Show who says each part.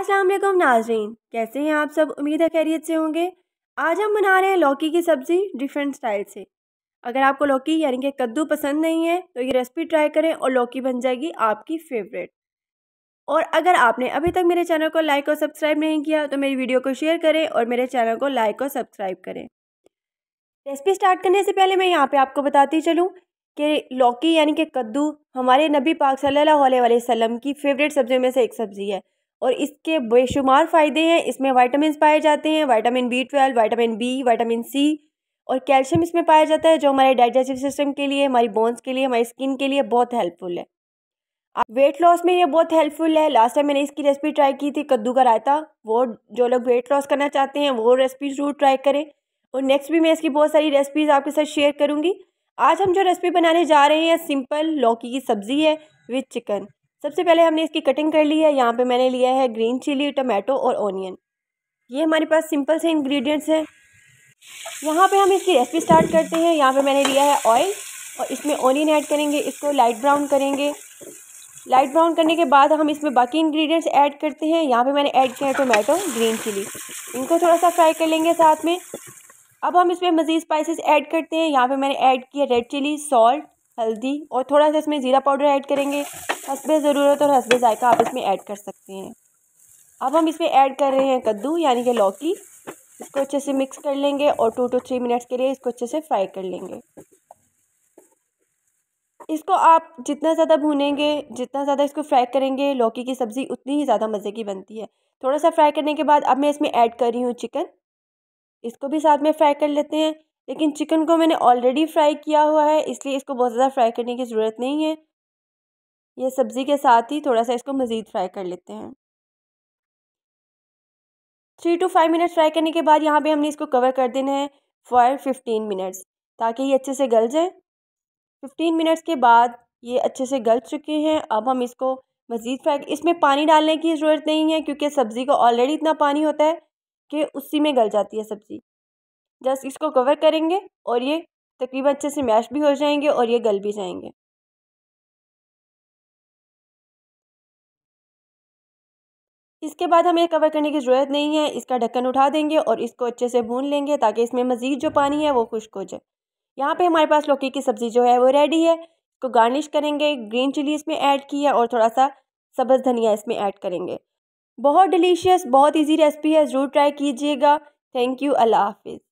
Speaker 1: अस्सलाम नाजरीन कैसे हैं आप सब उम्मीद है खैरियत से होंगे आज हम बना रहे हैं लौकी की सब्ज़ी डिफरेंट स्टाइल से अगर आपको लौकी यानी कि कद्दू पसंद नहीं है तो ये रेसिपी ट्राई करें और लौकी बन जाएगी आपकी फेवरेट और अगर आपने अभी तक मेरे चैनल को लाइक और सब्सक्राइब नहीं किया तो मेरी वीडियो को शेयर करें और मेरे चैनल को लाइक और सब्सक्राइब करें रेसिपी स्टार्ट करने से पहले मैं यहाँ पर आपको बताती चलूँ कि लौकी यानी कि कद्दू हमारे नबी पाक सल्लल्लाहु अलैहि वसल्लम की फेवरेट सब्जियों में से एक सब्ज़ी है और इसके बेशुमार फ़ायदे हैं इसमें वाइटामस पाए जाते हैं vitamin b twelve vitamin b vitamin c और कैल्शियम इसमें पाया जाता है जो हमारे डाइजेस्टिव सिस्टम के लिए हमारी बोन्स के लिए हमारी स्किन के लिए बहुत हेल्पफुल है वेट लॉस में ये बहुत हेल्पफुल है लास्ट टाइम मैंने इसकी रेसिपी ट्राई की थी कद्दू का रायता वो जो लोग वेट लॉस करना चाहते हैं वो रेसिपी ज़रूर ट्राई करें और नेक्स्ट भी मैं इसकी बहुत सारी रेसिपीज़ आपके साथ शेयर करूँगी आज हम जो रेसिपी बनाने जा रहे हैं सिंपल लौकी की सब्ज़ी है विथ चिकन सबसे पहले हमने इसकी कटिंग कर ली है यहाँ पे मैंने लिया है ग्रीन चिली टमाटो और ऑनियन ये हमारे पास सिंपल से इंग्रेडिएंट्स हैं यहाँ पे हम इसकी रेसिपी स्टार्ट करते हैं यहाँ पे मैंने लिया है ऑयल और इसमें ऑनियन ऐड करेंगे इसको लाइट ब्राउन करेंगे लाइट ब्राउन करने के बाद हम इसमें बाकी इंग्रेडिएंट्स ऐड करते हैं यहाँ पे मैंने ऐड किया है टोमेटो ग्रीन चिली इनको थोड़ा सा फ्राई कर लेंगे साथ में अब हम इसमें मज़ीद स्पाइसेस ऐड करते हैं यहाँ पे मैंने ऐड किया रेड चिली सॉल्ट हल्दी और थोड़ा सा इसमें ज़ीरा पाउडर ऐड करेंगे हसबे ज़रूरत और हसबे जायका आप इसमें ऐड कर सकते हैं अब हम इसमें ऐड कर रहे हैं कद्दू यानी कि लौकी इसको अच्छे से मिक्स कर लेंगे और टू टू थ्री मिनट्स के लिए इसको अच्छे से फ्राई कर लेंगे इसको आप जितना ज़्यादा भूनेंगे जितना ज़्यादा इसको फ्राई करेंगे लौकी की सब्ज़ी उतनी ही ज़्यादा मज़े की बनती है थोड़ा सा फ्राई करने के बाद अब मैं इसमें ऐड कर रही हूँ चिकन इसको भी साथ में फ्राई कर लेते हैं लेकिन चिकन को मैंने ऑलरेडी फ्राई किया हुआ है इसलिए इसको बहुत ज़्यादा फ्राई करने की ज़रूरत नहीं है ये सब्ज़ी के साथ ही थोड़ा सा इसको मज़ीद फ्राई कर लेते हैं three two five minute fry करने के बाद यहाँ पे हमने इसको कवर कर देना है फॉर फिफ्टीन मिनट्स ताकि ये अच्छे से गल जाए फिफ्टीन मिनट्स के बाद ये अच्छे से गल चुके हैं अब हम इसको मज़ीद फ्राई इसमें पानी डालने की ज़रूरत नहीं है क्योंकि सब्ज़ी को ऑलरेडी इतना पानी होता है कि उसी में गल जाती है सब्ज़ी जस्ट इसको कवर करेंगे और ये तकरीबन अच्छे से मैश भी हो जाएंगे और ये गल भी जाएंगे इसके बाद हमें कवर करने की ज़रूरत नहीं है इसका ढक्कन उठा देंगे और इसको अच्छे से भून लेंगे ताकि इसमें मज़ीद जो पानी है वो खुश्क हो जाए यहाँ पे हमारे पास लौकी की सब्ज़ी जो है वो रेडी है इसको गार्निश करेंगे ग्रीन चिली इसमें ऐड की है और थोड़ा सा सब्ज़ धनिया इसमें ऐड करेंगे बहुत डिलीशियस बहुत ईजी रेसिपी है ज़रूर ट्राई कीजिएगा थैंक यू अल्लाह हाफिज़